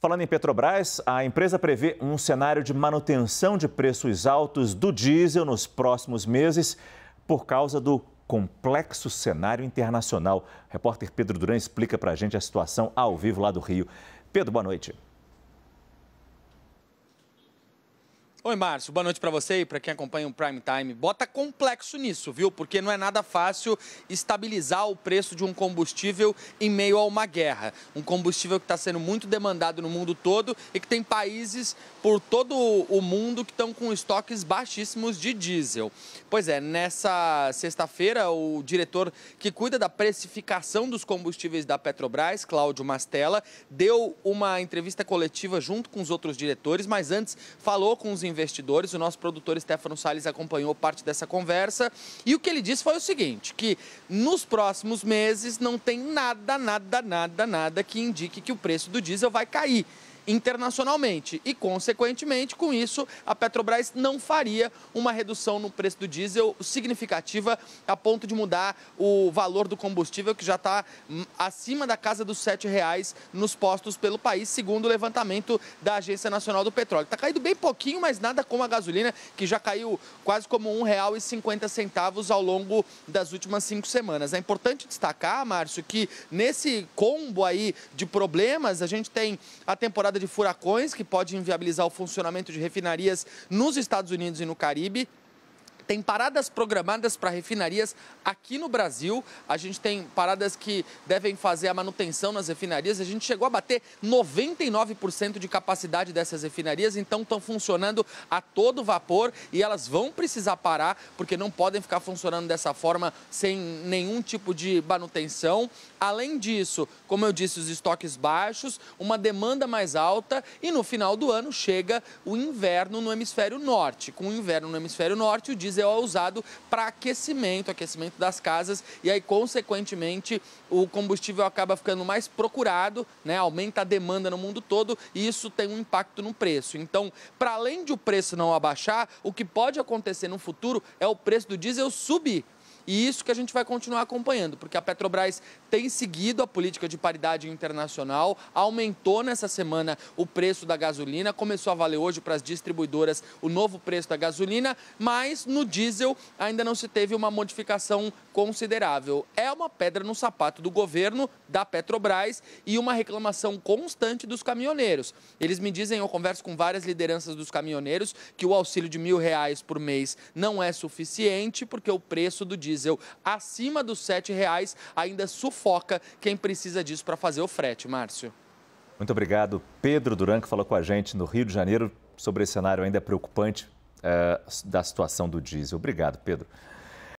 Falando em Petrobras, a empresa prevê um cenário de manutenção de preços altos do diesel nos próximos meses por causa do complexo cenário internacional. O repórter Pedro Duran explica para a gente a situação ao vivo lá do Rio. Pedro, boa noite. Oi, Márcio. Boa noite para você e para quem acompanha o Prime Time. Bota complexo nisso, viu? Porque não é nada fácil estabilizar o preço de um combustível em meio a uma guerra. Um combustível que está sendo muito demandado no mundo todo e que tem países por todo o mundo que estão com estoques baixíssimos de diesel. Pois é, nessa sexta-feira, o diretor que cuida da precificação dos combustíveis da Petrobras, Cláudio Mastella, deu uma entrevista coletiva junto com os outros diretores, mas antes falou com os investidores investidores. O nosso produtor Stefano Salles acompanhou parte dessa conversa e o que ele disse foi o seguinte, que nos próximos meses não tem nada, nada, nada, nada que indique que o preço do diesel vai cair internacionalmente. E, consequentemente, com isso, a Petrobras não faria uma redução no preço do diesel significativa a ponto de mudar o valor do combustível, que já está hum, acima da casa dos R$ 7,00 nos postos pelo país, segundo o levantamento da Agência Nacional do Petróleo. Está caído bem pouquinho, mas nada como a gasolina, que já caiu quase como R$ 1,50 ao longo das últimas cinco semanas. É importante destacar, Márcio, que nesse combo aí de problemas, a gente tem a temporada de furacões que pode inviabilizar o funcionamento de refinarias nos Estados Unidos e no Caribe tem paradas programadas para refinarias aqui no Brasil. A gente tem paradas que devem fazer a manutenção nas refinarias. A gente chegou a bater 99% de capacidade dessas refinarias, então estão funcionando a todo vapor e elas vão precisar parar porque não podem ficar funcionando dessa forma sem nenhum tipo de manutenção. Além disso, como eu disse, os estoques baixos, uma demanda mais alta e no final do ano chega o inverno no hemisfério norte. Com o inverno no hemisfério norte, o diesel é usado para aquecimento, aquecimento das casas, e aí, consequentemente, o combustível acaba ficando mais procurado, né? aumenta a demanda no mundo todo e isso tem um impacto no preço. Então, para além de o preço não abaixar, o que pode acontecer no futuro é o preço do diesel subir. E isso que a gente vai continuar acompanhando, porque a Petrobras tem seguido a política de paridade internacional, aumentou nessa semana o preço da gasolina, começou a valer hoje para as distribuidoras o novo preço da gasolina, mas no diesel ainda não se teve uma modificação considerável. É uma pedra no sapato do governo, da Petrobras e uma reclamação constante dos caminhoneiros. Eles me dizem, eu converso com várias lideranças dos caminhoneiros, que o auxílio de mil reais por mês não é suficiente porque o preço do diesel diesel acima dos R$ 7,00 ainda sufoca quem precisa disso para fazer o frete, Márcio. Muito obrigado. Pedro Duran, que falou com a gente no Rio de Janeiro sobre esse cenário ainda preocupante eh, da situação do diesel. Obrigado, Pedro.